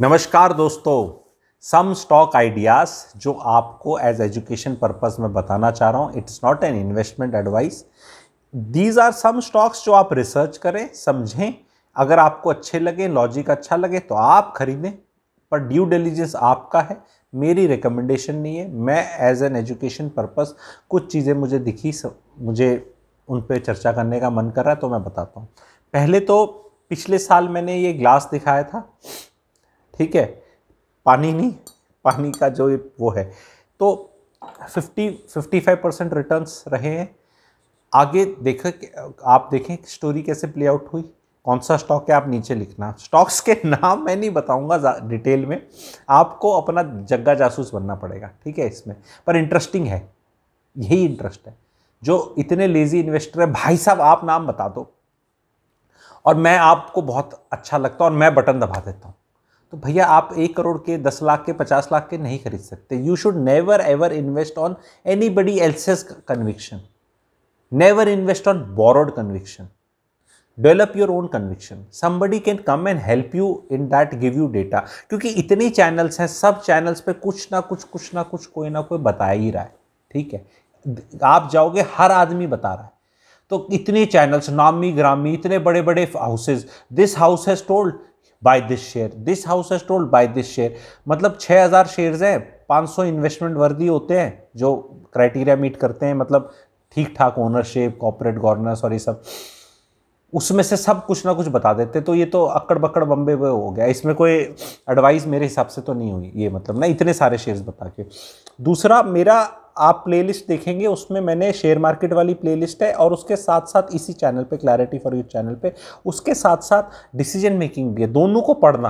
नमस्कार दोस्तों सम stock ideas जो आपको एज एजुकेशन पर्पज़ में बताना चाह रहा हूँ it's not an investment advice these are some stocks जो आप रिसर्च करें समझें अगर आपको अच्छे लगे लॉजिक अच्छा लगे तो आप खरीदें पर ड्यू डिलीजेंस आपका है मेरी रिकमेंडेशन नहीं है मैं एज एन एजुकेशन पर्पज़ कुछ चीज़ें मुझे दिखी मुझे उन पर चर्चा करने का मन कर रहा है तो मैं बताता हूँ पहले तो पिछले साल मैंने ये ग्लास दिखाया था ठीक है पानी नहीं पानी का जो वो है तो 50 55 परसेंट रिटर्न्स रहे हैं आगे देखा आप देखें स्टोरी कैसे प्ले आउट हुई कौन सा स्टॉक है आप नीचे लिखना स्टॉक्स के नाम मैं नहीं बताऊंगा डिटेल में आपको अपना जग्गा जासूस बनना पड़ेगा ठीक है इसमें पर इंटरेस्टिंग है यही इंटरेस्ट है जो इतने लेजी इन्वेस्टर है भाई साहब आप नाम बता दो और मैं आपको बहुत अच्छा लगता और मैं बटन दबा देता हूँ तो भैया आप एक करोड़ के दस लाख के पचास लाख के नहीं खरीद सकते you should never ever invest on anybody else's conviction never invest on borrowed conviction develop your own conviction somebody can come and help you in that give you data क्योंकि इतने चैनल्स हैं सब channels पे कुछ ना कुछ कुछ ना कुछ कोई ना कोई बता ही रहा है ठीक है आप जाओगे हर आदमी बता रहा है तो इतने चैनल्स नामी ग्रामी इतने बड़े बड़े houses this house has told by this share this house as told by this share मतलब 6000 शेयर्स हैं 500 इन्वेस्टमेंट वर्दी होते हैं जो क्राइटेरिया मीट करते हैं मतलब ठीक ठाक ओनरशिप कॉपरेट गवर्नेंस और ये सब उसमें से सब कुछ ना कुछ बता देते तो ये तो अक्कड़ बक्कड़ बम्बे वे हो गया इसमें कोई एडवाइस मेरे हिसाब से तो नहीं हुई ये मतलब ना इतने सारे शेयर्स बता के दूसरा मेरा आप प्लेलिस्ट देखेंगे उसमें मैंने शेयर मार्केट वाली प्लेलिस्ट है और उसके साथ साथ इसी चैनल पे क्लैरिटी फॉर यू चैनल पे उसके साथ साथ डिसीजन मेकिंग भी है दोनों को पढ़ना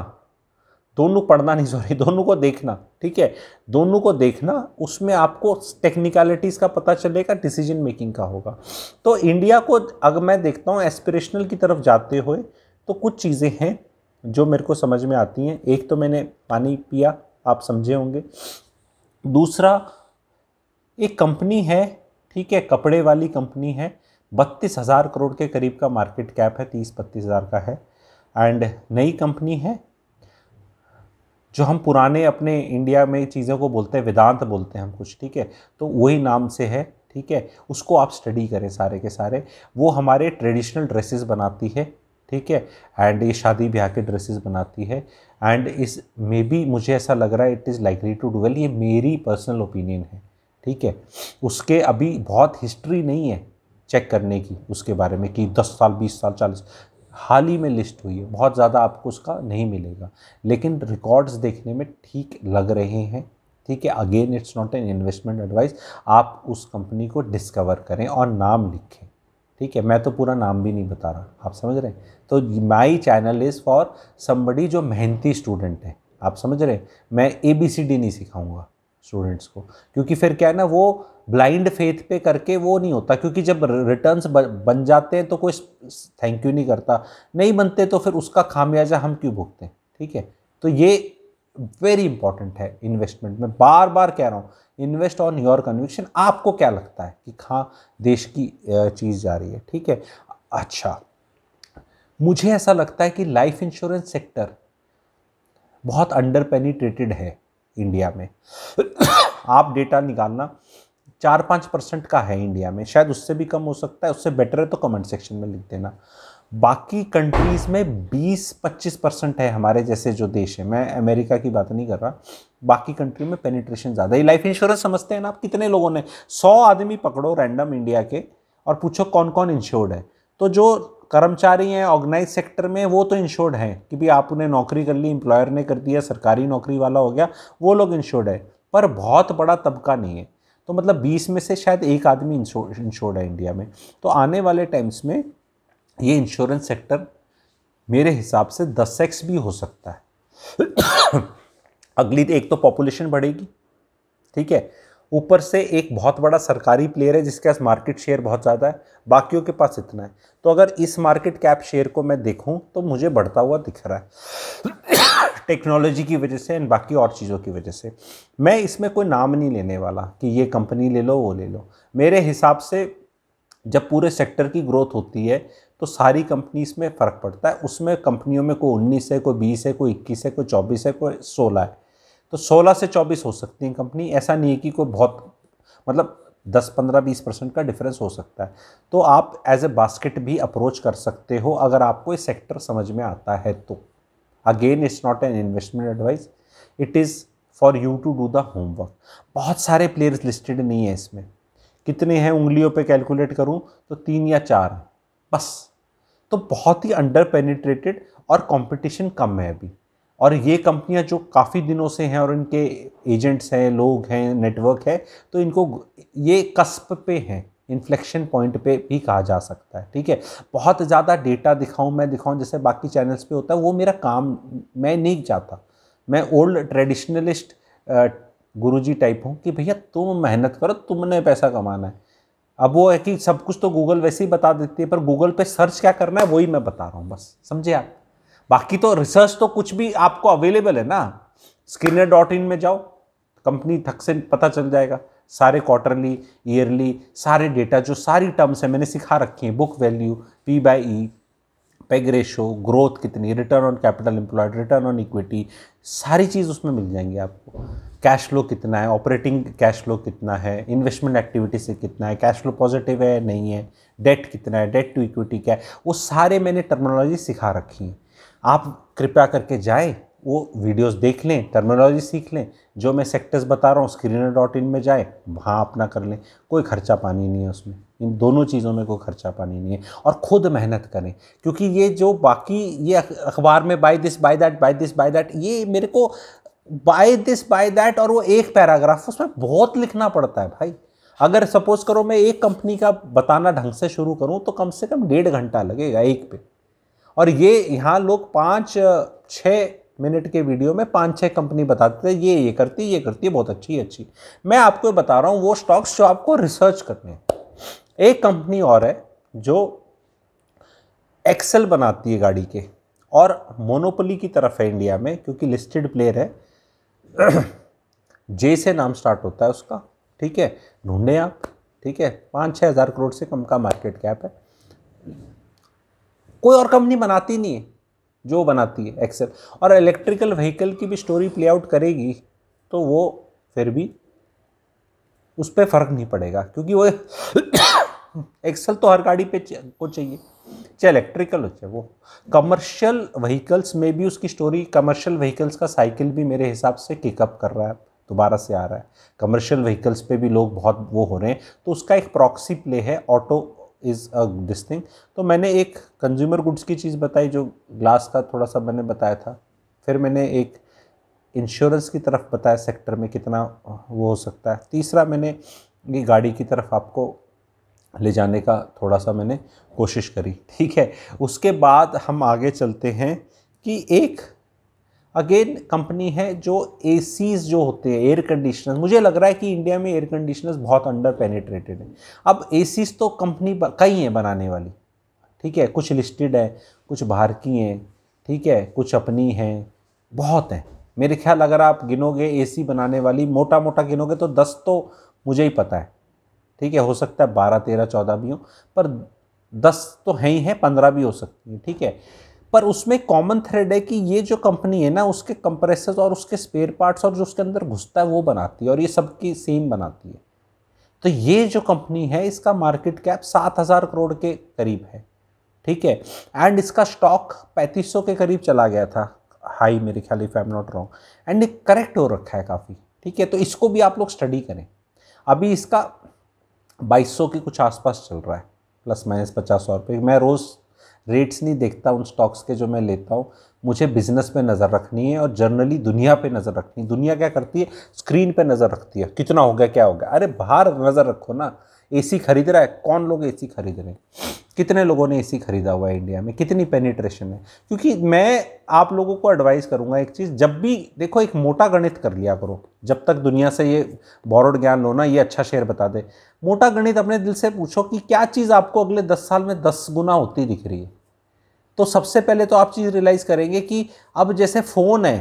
दोनों पढ़ना नहीं सॉरी दोनों को देखना ठीक है दोनों को देखना उसमें आपको टेक्निकलिटीज़ का पता चलेगा डिसीजन मेकिंग का होगा तो इंडिया को अगर मैं देखता हूँ एस्पिरेशनल की तरफ जाते हुए तो कुछ चीज़ें हैं जो मेरे को समझ में आती हैं एक तो मैंने पानी पिया आप समझे होंगे दूसरा एक कंपनी है ठीक है कपड़े वाली कंपनी है बत्तीस हज़ार करोड़ के करीब का मार्केट कैप है तीस बत्तीस हज़ार का है एंड नई कंपनी है जो हम पुराने अपने इंडिया में चीज़ों को बोलते हैं वेदांत बोलते हैं हम कुछ ठीक है तो वही नाम से है ठीक है उसको आप स्टडी करें सारे के सारे वो हमारे ट्रेडिशनल ड्रेसेस बनाती है ठीक है एंड ये शादी ब्याह के ड्रेसेस बनाती है एंड इस मे बी मुझे ऐसा लग रहा है it is likely to do well ये मेरी पर्सनल ओपिनियन है ठीक है उसके अभी बहुत हिस्ट्री नहीं है चेक करने की उसके बारे में कि 10 साल 20 साल 40 हाल ही में लिस्ट हुई है बहुत ज़्यादा आपको उसका नहीं मिलेगा लेकिन रिकॉर्ड्स देखने में ठीक लग रहे हैं ठीक है again it's not an investment advice आप उस कंपनी को डिस्कवर करें और नाम लिखें ठीक है मैं तो पूरा नाम भी नहीं बता रहा आप समझ रहे हैं तो my channel is for somebody जो मेहनती स्टूडेंट है आप समझ रहे हैं मैं ए बी सी डी नहीं सिखाऊंगा स्टूडेंट्स को क्योंकि फिर क्या है ना वो ब्लाइंड फेथ पे करके वो नहीं होता क्योंकि जब रिटर्न्स बन जाते हैं तो कोई थैंक यू नहीं करता नहीं बनते तो फिर उसका खामियाजा हम क्यों भुगते हैं ठीक है तो ये वेरी इंपॉर्टेंट है इन्वेस्टमेंट में बार बार कह रहा हूँ इन्वेस्ट ऑन योर कन्विक्शन आपको क्या लगता है कि हाँ देश की चीज़ जा रही है ठीक है अच्छा मुझे ऐसा लगता है कि लाइफ इंश्योरेंस सेक्टर बहुत अंडर पेनिट्रेटेड है इंडिया में आप डेटा निकालना चार पाँच परसेंट का है इंडिया में शायद उससे भी कम हो सकता है उससे बेटर है तो कमेंट सेक्शन में लिख देना बाकी कंट्रीज़ में 20-25 परसेंट है हमारे जैसे जो देश है मैं अमेरिका की बात नहीं कर रहा बाकी कंट्री में पेनिट्रेशन ज़्यादा ही लाइफ इंश्योरेंस समझते हैं ना आप कितने लोगों ने 100 आदमी पकड़ो रैंडम इंडिया के और पूछो कौन कौन इंश्योर्ड है तो जो कर्मचारी हैं ऑर्गेनाइज सेक्टर में वो तो इंश्योर्ड हैं कि आप आपने नौकरी कर ली एम्प्लॉयर ने कर दिया सरकारी नौकरी वाला हो गया वो लोग इंश्योर्ड है पर बहुत बड़ा तबका नहीं है तो मतलब 20 में से शायद एक आदमी इंश्योर्ड है इंडिया में तो आने वाले टाइम्स में ये इंश्योरेंस सेक्टर मेरे हिसाब से दस एक्स भी हो सकता है अगली एक तो पॉपुलेशन बढ़ेगी ठीक है ऊपर से एक बहुत बड़ा सरकारी प्लेयर है जिसके पास मार्केट शेयर बहुत ज़्यादा है बाकियों के पास इतना है तो अगर इस मार्केट कैप शेयर को मैं देखूं तो मुझे बढ़ता हुआ दिख रहा है टेक्नोलॉजी की वजह से एंड बाकी और चीज़ों की वजह से मैं इसमें कोई नाम नहीं लेने वाला कि ये कंपनी ले लो वो ले लो मेरे हिसाब से जब पूरे सेक्टर की ग्रोथ होती है तो सारी कंपनीज में फ़र्क पड़ता है उसमें कंपनियों में कोई उन्नीस है कोई बीस है कोई इक्कीस है कोई चौबीस है कोई सोलह है तो 16 से 24 हो सकती है कंपनी ऐसा नहीं है कि कोई बहुत मतलब 10 15 20 परसेंट का डिफरेंस हो सकता है तो आप एज ए बास्केट भी अप्रोच कर सकते हो अगर आपको ये सेक्टर समझ में आता है तो again it's not an investment advice it is for you to do the homework बहुत सारे प्लेयर्स लिस्टेड नहीं है इसमें कितने हैं उंगलियों पे कैलकुलेट करूं तो तीन या चार बस तो बहुत ही अंडर पेनिट्रेटेड और कंपटीशन कम है अभी और ये कंपनियां जो काफ़ी दिनों से हैं और इनके एजेंट्स हैं लोग हैं नेटवर्क है तो इनको ये कस्प पे हैं इन्फ्लेक्शन पॉइंट पे भी कहा जा सकता है ठीक है बहुत ज़्यादा डेटा दिखाऊं मैं दिखाऊं जैसे बाकी चैनल्स पे होता है वो मेरा काम मैं नहीं चाहता मैं ओल्ड ट्रेडिशनलिस्ट गुरुजी टाइप हूँ कि भैया तुम मेहनत करो तुमने पैसा कमाना है अब वो है कि सब कुछ तो गूगल वैसे ही बता देती है पर गूगल पे सर्च क्या करना है वही मैं बता रहा हूँ बस समझे आप बाकी तो रिसर्च तो कुछ भी आपको अवेलेबल है ना स्किनर डॉट इन में जाओ कंपनी थक से पता चल जाएगा सारे क्वार्टरली ईयरली सारे डेटा जो सारी टर्म्स हैं मैंने सिखा रखी हैं book value P by E PEG ratio growth कितनी return on capital employed return on equity सारी चीज़ उसमें मिल जाएंगी आपको कैश फ्लो कितना है ऑपरेटिंग कैश फ्लो कितना है इन्वेस्टमेंट एक्टिविटी से कितना है कैश फ्लो पॉजिटिव है नहीं है डेट कितना है डेट टू इक्विटी क्या है वो सारे मैंने टर्मोलॉजी सिखा रखी है आप कृपया करके जाएं वो वीडियोस देख लें टर्मिनोलॉजी सीख लें जो मैं सेक्टर्स बता रहा हूँ स्क्रीनर डॉट इन में जाए वहाँ अपना कर लें कोई खर्चा पानी नहीं है उसमें इन दोनों चीज़ों में कोई खर्चा पानी नहीं है और खुद मेहनत करें क्योंकि ये जो बाकी ये अखबार में buy this buy that buy this buy that ये मेरे को बाय दिस बाय दैट और वो एक पैराग्राफ उसमें बहुत लिखना पड़ता है भाई अगर सपोज़ करो मैं एक कंपनी का बताना ढंग से शुरू करूँ तो कम से कम डेढ़ घंटा लगेगा एक पे और ये यहाँ लोग पाँच छः मिनट के वीडियो में पाँच छः कंपनी बताते थे ये ये करती ये करती है बहुत अच्छी अच्छी मैं आपको बता रहा हूँ वो स्टॉक्स जो आपको रिसर्च करने एक कंपनी और है जो एक्सेल बनाती है गाड़ी के और मोनोपोली की तरफ है इंडिया में क्योंकि लिस्टेड प्लेयर है जे से नाम स्टार्ट होता है उसका ठीक है ढूंढें आप ठीक है पाँच छः हज़ार करोड़ से कम का मार्केट कैप है कोई और कंपनी बनाती नहीं है जो बनाती है एक्सेल और इलेक्ट्रिकल व्हीकल की भी स्टोरी प्ले आउट करेगी तो वो फिर भी उस पर फ़र्क नहीं पड़ेगा क्योंकि वो एक्सेल तो हर गाड़ी पे को चाहिए चाहे इलेक्ट्रिकल हो चाहे वो कमर्शियल व्हीकल्स में भी उसकी स्टोरी कमर्शियल व्हीकल्स का साइकिल भी मेरे हिसाब से किकअप कर रहा है दोबारा से आ रहा है कमर्शियल व्हीकल्स पे भी लोग बहुत वो हो रहे हैं तो उसका एक प्रॉक्सी प्ले है auto is a this thing तो मैंने एक कंज्यूमर गुड्स की चीज़ बताई जो ग्लास का थोड़ा सा मैंने बताया था फिर मैंने एक इंश्योरेंस की तरफ बताया सेक्टर में कितना वो हो सकता है तीसरा मैंने ये गाड़ी की तरफ आपको ले जाने का थोड़ा सा मैंने कोशिश करी ठीक है उसके बाद हम आगे चलते हैं कि एक अगेन कंपनी है जो ए जो होते हैं एयर कंडीशनर मुझे लग रहा है कि इंडिया में एयर कंडीशनर्स बहुत अंडर पेनिट्रेटेड है अब ए तो कंपनी कई हैं बनाने वाली ठीक है कुछ लिस्टेड है कुछ बाहर की हैं ठीक है कुछ अपनी हैं बहुत हैं मेरे ख्याल अगर आप गिनोगे ए बनाने वाली मोटा मोटा गिनोगे तो दस तो मुझे ही पता है ठीक है हो सकता है बारह तेरह चौदह भी हो पर दस तो हैं ही हैं पंद्रह भी हो सकती है ठीक है पर उसमें कॉमन थ्रेड है कि ये जो कंपनी है ना उसके कंप्रेसर्स और उसके स्पेयर पार्ट्स और जो उसके अंदर घुसता है वो बनाती है और ये सबकी सेम बनाती है तो ये जो कंपनी है इसका मार्केट कैप सात हज़ार करोड़ के करीब है ठीक है एंड इसका स्टॉक पैंतीस के करीब चला गया था हाई मेरे ख्याल if I am not wrong and correct हो रखा है काफ़ी ठीक है तो इसको भी आप लोग स्टडी करें अभी इसका सौ के कुछ आसपास चल रहा है प्लस माइनस पचास सौ रुपये मैं रोज़ रेट्स नहीं देखता उन स्टॉक्स के जो मैं लेता हूँ मुझे बिजनेस पे नज़र रखनी है और जनरली दुनिया पे नज़र रखनी है दुनिया क्या करती है स्क्रीन पे नज़र रखती है कितना हो गया क्या हो गया अरे बाहर नज़र रखो ना एसी खरीद रहा है कौन लोग एसी खरीद रहे हैं कितने लोगों ने एसी खरीदा हुआ है इंडिया में कितनी पेनिट्रेशन है क्योंकि मैं आप लोगों को एडवाइस करूंगा एक चीज़ जब भी देखो एक मोटा गणित कर लिया करो जब तक दुनिया से ये बोरोड ज्ञान लो ना ये अच्छा शेयर बता दे मोटा गणित अपने दिल से पूछो कि क्या चीज़ आपको अगले दस साल में दस गुना होती दिख रही है तो सबसे पहले तो आप चीज़ रियलाइज़ करेंगे कि अब जैसे फ़ोन है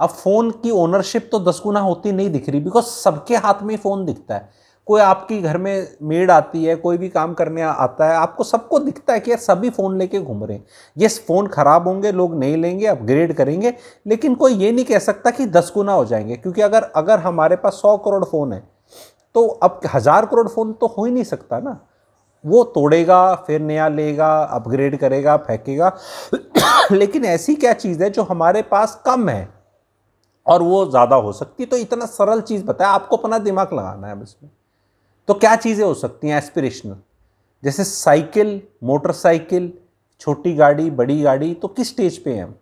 अब फ़ोन की ओनरशिप तो दस गुना होती नहीं दिख रही बिकॉज सबके हाथ में फ़ोन दिखता है कोई आपकी घर में मेड आती है कोई भी काम करने आता है आपको सबको दिखता है कि यार सभी फ़ोन लेके घूम रहे हैं ये फ़ोन ख़राब होंगे लोग नहीं लेंगे अपग्रेड करेंगे लेकिन कोई ये नहीं कह सकता कि दस गुना हो जाएंगे क्योंकि अगर अगर हमारे पास सौ करोड़ फ़ोन है तो अब हज़ार करोड़ फ़ोन तो हो ही नहीं सकता ना वो तोड़ेगा फिर नया लेगा अपग्रेड करेगा फेंकेगा लेकिन ऐसी क्या चीज़ है जो हमारे पास कम है और वो ज़्यादा हो सकती है तो इतना सरल चीज़ बताया आपको अपना दिमाग लगाना है इसमें तो क्या चीज़ें हो सकती हैं एस्पिरेशनल जैसे साइकिल मोटरसाइकिल छोटी गाड़ी बड़ी गाड़ी तो किस स्टेज पे हैं हम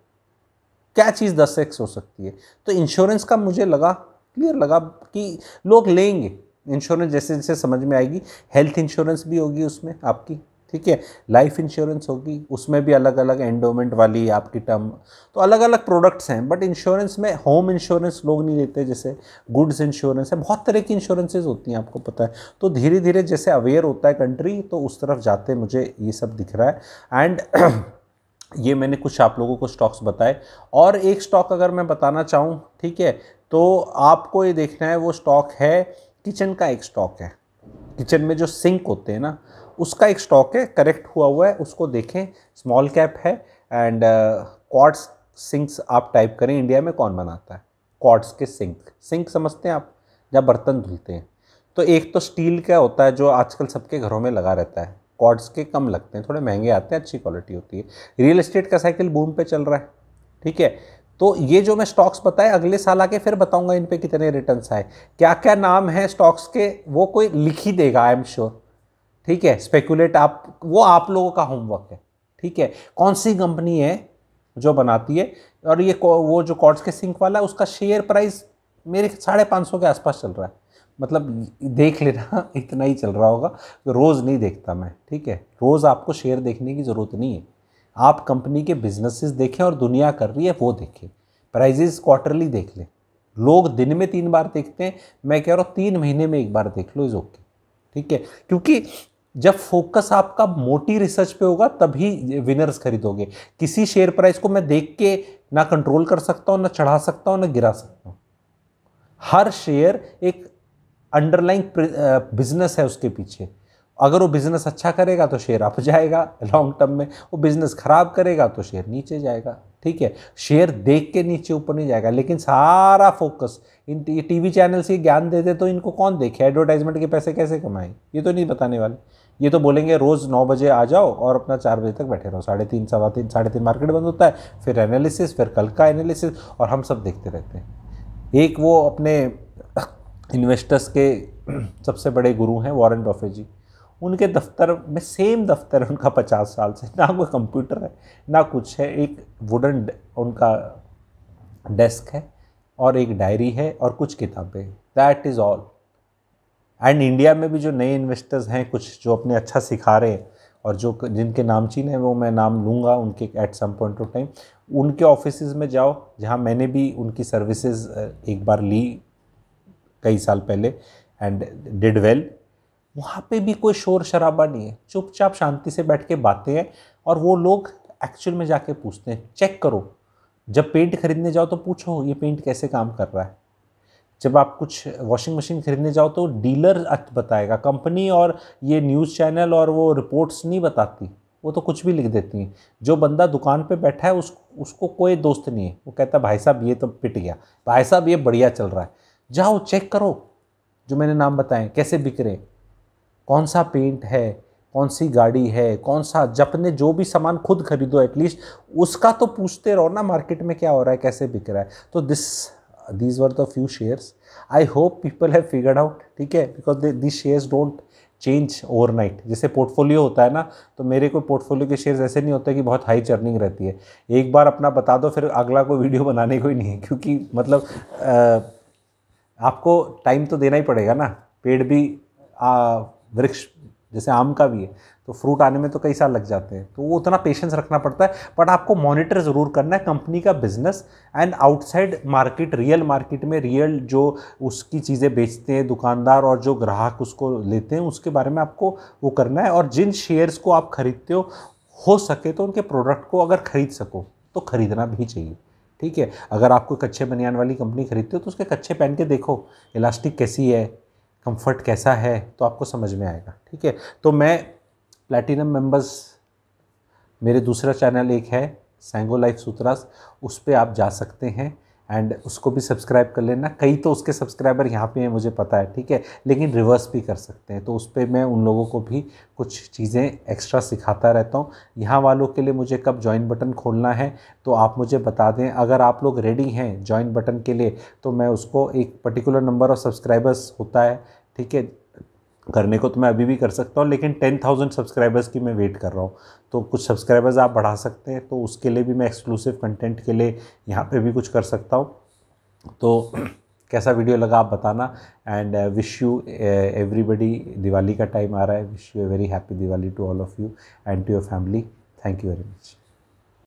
क्या चीज़ दस एक्स हो सकती है तो इंश्योरेंस का मुझे लगा क्लियर लगा कि लोग लेंगे इंश्योरेंस जैसे जैसे समझ में आएगी हेल्थ इंश्योरेंस भी होगी उसमें आपकी ठीक है लाइफ इंश्योरेंस होगी उसमें भी अलग अलग एंडोमेंट वाली आपकी टर्म तो अलग अलग प्रोडक्ट्स हैं बट इंश्योरेंस में होम इंश्योरेंस लोग नहीं लेते जैसे गुड्स इंश्योरेंस है बहुत तरह की इंश्योरेंसेज होती हैं आपको पता है तो धीरे धीरे जैसे अवेयर होता है कंट्री तो उस तरफ जाते मुझे ये सब दिख रहा है एंड ये मैंने कुछ आप लोगों को स्टॉक्स बताए और एक स्टॉक अगर मैं बताना चाहूँ ठीक है तो आपको ये देखना है वो स्टॉक है किचन का एक स्टॉक है किचन में जो सिंक होते हैं ना उसका एक स्टॉक है करेक्ट हुआ हुआ है उसको देखें स्मॉल कैप है एंड क्वार्ट्स सिंक्स आप टाइप करें इंडिया में कौन बनाता है क्वार्ट्स के सिंक सिंक समझते हैं आप जब बर्तन धुलते हैं तो एक तो स्टील का होता है जो आजकल सबके घरों में लगा रहता है क्वार्ट्स के कम लगते हैं थोड़े महंगे आते हैं अच्छी क्वालिटी होती है रियल इस्टेट का साइकिल बूम पे चल रहा है ठीक है तो ये जो मैं स्टॉक्स बताए अगले साल आके फिर बताऊंगा इन पे कितने रिटर्न आए क्या क्या नाम है स्टॉक्स के वो कोई लिख ही देगा आई एम श्योर ठीक है स्पेकुलेट आप वो आप लोगों का होमवर्क है ठीक है कौन सी कंपनी है जो बनाती है और ये वो जो कॉर्ड्स के सिंक वाला है उसका शेयर प्राइस मेरे साढ़े पाँच सौ के आसपास चल रहा है मतलब देख लेना इतना ही चल रहा होगा रोज़ नहीं देखता मैं ठीक है रोज़ आपको शेयर देखने की ज़रूरत नहीं है आप कंपनी के बिजनेसेस देखें और दुनिया कर रही है वो देखें प्राइजेस क्वार्टरली देख लें लोग दिन में तीन बार देखते हैं मैं कह रहा हूँ तीन महीने में एक बार देख लो इज़ ओके ठीक है क्योंकि जब फोकस आपका मोटी रिसर्च पे होगा तभी विनर्स खरीदोगे किसी शेयर प्राइस को मैं देख के ना कंट्रोल कर सकता हूँ ना चढ़ा सकता हूँ ना गिरा सकता हूँ हर शेयर एक अंडरलाइन बिजनेस है उसके पीछे अगर वो बिज़नेस अच्छा करेगा तो शेयर अप जाएगा लॉन्ग टर्म में वो बिज़नेस ख़राब करेगा तो शेयर नीचे जाएगा ठीक है शेयर देख के नीचे ऊपर नहीं जाएगा लेकिन सारा फोकस इन टीवी चैनल्स ये ज्ञान दे दे तो इनको कौन देखे एडवर्टाइजमेंट के पैसे कैसे कमाए ये तो नहीं बताने वाले ये तो बोलेंगे रोज़ नौ बजे आ जाओ और अपना चार बजे तक बैठे रहो साढ़े तीन सवा तीन साढ़े तीन मार्केट बंद होता है फिर एनालिसिस फिर कल का एनालिसिस और हम सब देखते रहते हैं एक वो अपने इन्वेस्टर्स के सबसे बड़े गुरु हैं वॉरेन बफे जी उनके दफ्तर में सेम दफ्तर है उनका पचास साल से ना कोई कंप्यूटर है ना कुछ है एक वुडन उनका डेस्क है और एक डायरी है और कुछ किताबें that is all and India में भी जो नए इन्वेस्टर्स हैं कुछ जो अपने अच्छा सिखा रहे हैं और जो जिनके नामचीन हैं वो मैं नाम लूँगा उनके at some point of time उनके ऑफिस में जाओ जहाँ मैंने भी उनकी सर्विसेज एक बार ली कई साल पहले एंड डिड वेल वहाँ पे भी कोई शोर शराबा नहीं है चुपचाप शांति से बैठ के बातें हैं और वो लोग एक्चुअल में जाके पूछते हैं चेक करो जब पेंट खरीदने जाओ तो पूछो ये पेंट कैसे काम कर रहा है जब आप कुछ वॉशिंग मशीन खरीदने जाओ तो डीलर बताएगा कंपनी और ये न्यूज़ चैनल और वो रिपोर्ट्स नहीं बताती वो तो कुछ भी लिख देती हैं जो बंदा दुकान पे बैठा है उस उसको कोई दोस्त नहीं है वो कहता है भाई साहब ये तो पिट गया भाई साहब ये बढ़िया चल रहा है जाओ चेक करो जो मैंने नाम बताएं कैसे बिक रहे हैं कौन सा पेंट है कौन सी गाड़ी है कौन सा जपने जो भी सामान खुद खरीदो एटलीस्ट उसका तो पूछते रहो ना मार्केट में क्या हो रहा है कैसे बिक रहा है तो this these were the few shares I hope people have figured out ठीक है because this shares don't change overnight जैसे पोर्टफोलियो होता है ना तो मेरे कोई पोर्टफोलियो के शेयर्स ऐसे नहीं होते कि बहुत हाई चर्निंग रहती है एक बार अपना बता दो फिर अगला कोई वीडियो बनाने को ही नहीं है क्योंकि मतलब आ, आपको टाइम तो देना ही पड़ेगा ना पेड भी आ, वृक्ष जैसे आम का भी है तो फ्रूट आने में तो कई साल लग जाते हैं तो वो उतना पेशेंस रखना पड़ता है बट आपको मॉनिटर ज़रूर करना है कंपनी का business and outside market real market में रियल जो उसकी चीज़ें बेचते हैं दुकानदार और जो ग्राहक उसको लेते हैं उसके बारे में आपको वो करना है और जिन शेयर्स को आप ख़रीदते हो हो सके तो उनके प्रोडक्ट को अगर ख़रीद सको तो ख़रीदना भी चाहिए ठीक है अगर आपको कच्चे बनियान वाली कंपनी खरीदते हो तो उसके कच्चे पहन के देखो इलास्टिक कैसी है कंफर्ट कैसा है तो आपको समझ में आएगा ठीक है तो मैं प्लैटिनम मेंबर्स मेरे दूसरा चैनल एक है सेंगो लाइफ सूत्रास उस पर आप जा सकते हैं एंड उसको भी सब्सक्राइब कर लेना कई तो उसके सब्सक्राइबर यहाँ पे हैं मुझे पता है ठीक है लेकिन रिवर्स भी कर सकते हैं तो उस पर मैं उन लोगों को भी कुछ चीज़ें एक्स्ट्रा सिखाता रहता हूँ यहाँ वालों के लिए मुझे कब ज्वाइन बटन खोलना है तो आप मुझे बता दें अगर आप लोग रेडी हैं ज्वाइन बटन के लिए तो मैं उसको एक पर्टिकुलर नंबर ऑफ सब्सक्राइबर्स होता है ठीक है करने को तो मैं अभी भी कर सकता हूँ लेकिन टेन थाउजेंड सब्सक्राइबर्स की मैं वेट कर रहा हूँ तो कुछ सब्सक्राइबर्स आप बढ़ा सकते हैं तो उसके लिए भी मैं एक्सक्लूसिव कंटेंट के लिए यहाँ पे भी कुछ कर सकता हूँ तो कैसा वीडियो लगा आप बताना and wish you everybody Diwali का टाइम आ रहा है wish you a very happy Diwali to all of you and to your family thank you very much